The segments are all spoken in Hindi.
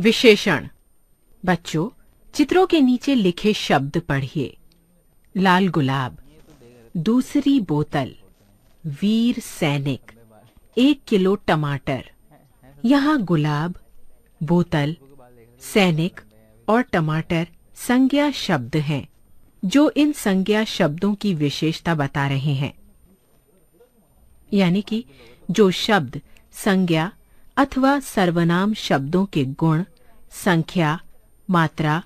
विशेषण बच्चों चित्रों के नीचे लिखे शब्द पढ़िए लाल गुलाब दूसरी बोतल वीर सैनिक एक किलो टमाटर यहाँ गुलाब बोतल सैनिक और टमाटर संज्ञा शब्द हैं जो इन संज्ञा शब्दों की विशेषता बता रहे हैं यानी कि जो शब्द संज्ञा अथवा सर्वनाम शब्दों के गुण संख्या मात्रा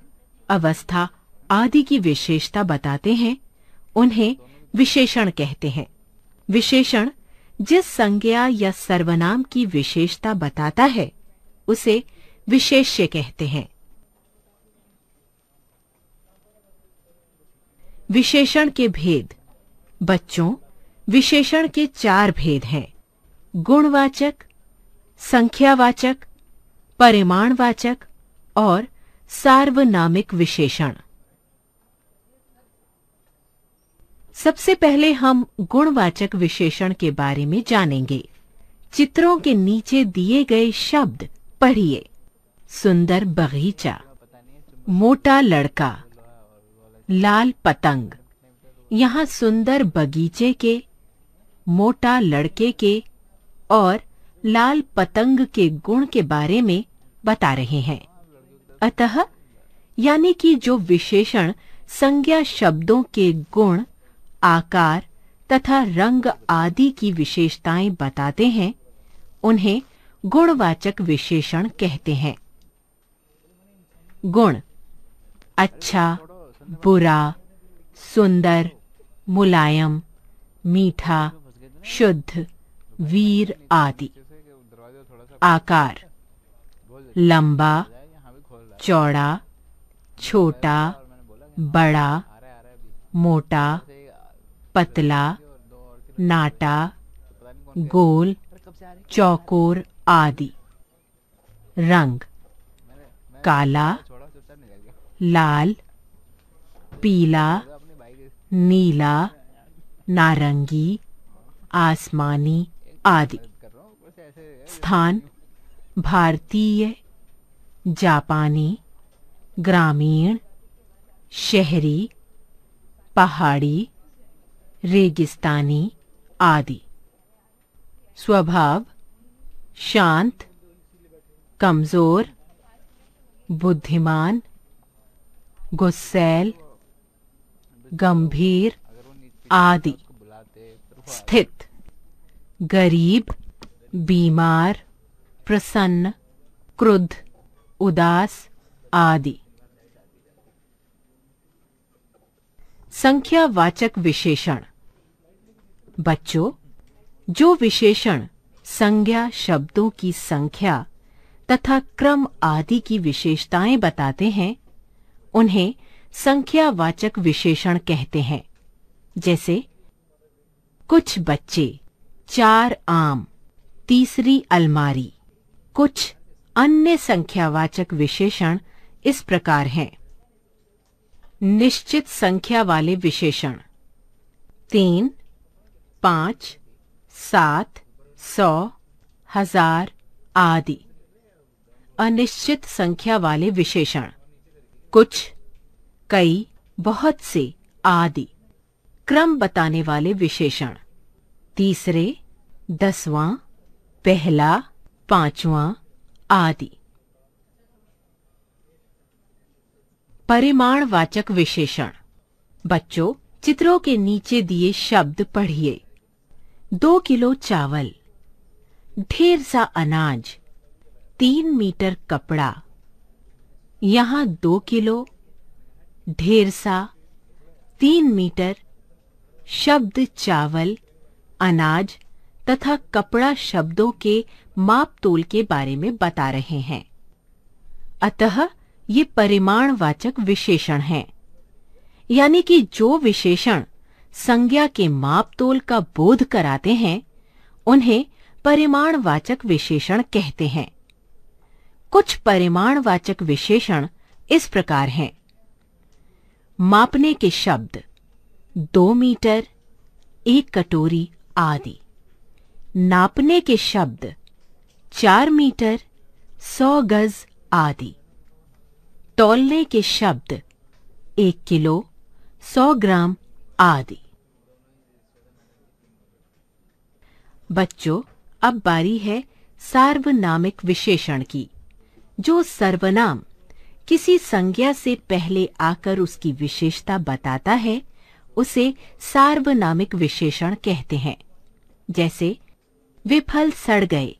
अवस्था आदि की विशेषता बताते हैं उन्हें विशेषण कहते हैं विशेषण जिस संज्ञा या सर्वनाम की विशेषता बताता है उसे विशेष्य कहते हैं विशेषण के भेद बच्चों विशेषण के चार भेद हैं गुणवाचक संख्यावाचक परिमाणवाचक और सार्वनामिक विशेषण सबसे पहले हम गुणवाचक विशेषण के बारे में जानेंगे चित्रों के नीचे दिए गए शब्द पढ़िए सुंदर बगीचा मोटा लड़का लाल पतंग यहाँ सुंदर बगीचे के मोटा लड़के के और लाल पतंग के गुण के बारे में बता रहे हैं अतः यानी कि जो विशेषण संज्ञा शब्दों के गुण आकार तथा रंग आदि की विशेषताएं बताते हैं उन्हें गुणवाचक विशेषण कहते हैं गुण अच्छा बुरा सुंदर मुलायम मीठा शुद्ध वीर आदि आकार लंबा चौड़ा छोटा बड़ा मोटा पतला नाटा गोल चौकोर आदि रंग काला लाल पीला नीला नारंगी आसमानी आदि स्थान भारतीय जापानी ग्रामीण शहरी पहाड़ी रेगिस्तानी आदि स्वभाव शांत कमजोर बुद्धिमान गुस्सेल गंभीर आदि स्थित गरीब बीमार प्रसन्न क्रुद्ध उदास आदि संख्यावाचक विशेषण बच्चों जो विशेषण संज्ञा शब्दों की संख्या तथा क्रम आदि की विशेषताएं बताते हैं उन्हें संख्यावाचक विशेषण कहते हैं जैसे कुछ बच्चे चार आम तीसरी अलमारी कुछ अन्य संख्यावाचक विशेषण इस प्रकार हैं निश्चित संख्या वाले विशेषण तीन पांच सात सौ हजार आदि अनिश्चित संख्या वाले विशेषण कुछ कई बहुत से आदि क्रम बताने वाले विशेषण तीसरे दसवां पहला पांचवा आदि परिमाणवाचक विशेषण बच्चों चित्रों के नीचे दिए शब्द पढ़िए दो किलो चावल ढेर सा अनाज तीन मीटर कपड़ा यहाँ दो किलो ढेर सा तीन मीटर शब्द चावल अनाज तथा कपड़ा शब्दों के माप तोल के बारे में बता रहे हैं अतः ये परिमाणवाचक विशेषण हैं यानी कि जो विशेषण संज्ञा के मापतोल का बोध कराते हैं उन्हें परिमाणवाचक विशेषण कहते हैं कुछ परिमाणवाचक विशेषण इस प्रकार हैं मापने के शब्द दो मीटर एक कटोरी आदि नापने के शब्द चार मीटर सौ गज आदि तोलने के शब्द एक किलो सौ ग्राम आदि बच्चों अब बारी है सार्वनामिक विशेषण की जो सर्वनाम किसी संज्ञा से पहले आकर उसकी विशेषता बताता है उसे सार्वनामिक विशेषण कहते हैं जैसे विफल सड़ गए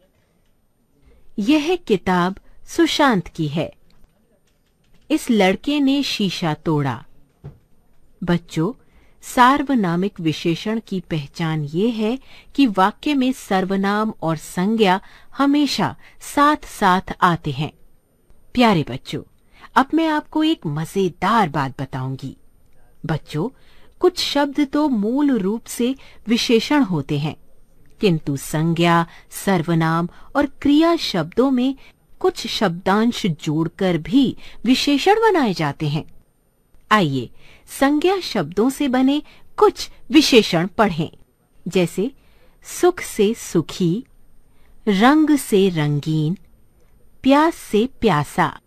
यह किताब सुशांत की है इस लड़के ने शीशा तोड़ा बच्चों सार्वनामिक विशेषण की पहचान ये है कि वाक्य में सर्वनाम और संज्ञा हमेशा साथ साथ आते हैं प्यारे बच्चों अब मैं आपको एक मजेदार बात बताऊंगी बच्चों कुछ शब्द तो मूल रूप से विशेषण होते हैं किंतु संज्ञा सर्वनाम और क्रिया शब्दों में कुछ शब्दांश जोड़कर भी विशेषण बनाए जाते हैं आइए संज्ञा शब्दों से बने कुछ विशेषण पढ़ें जैसे सुख से सुखी रंग से रंगीन प्यास से प्यासा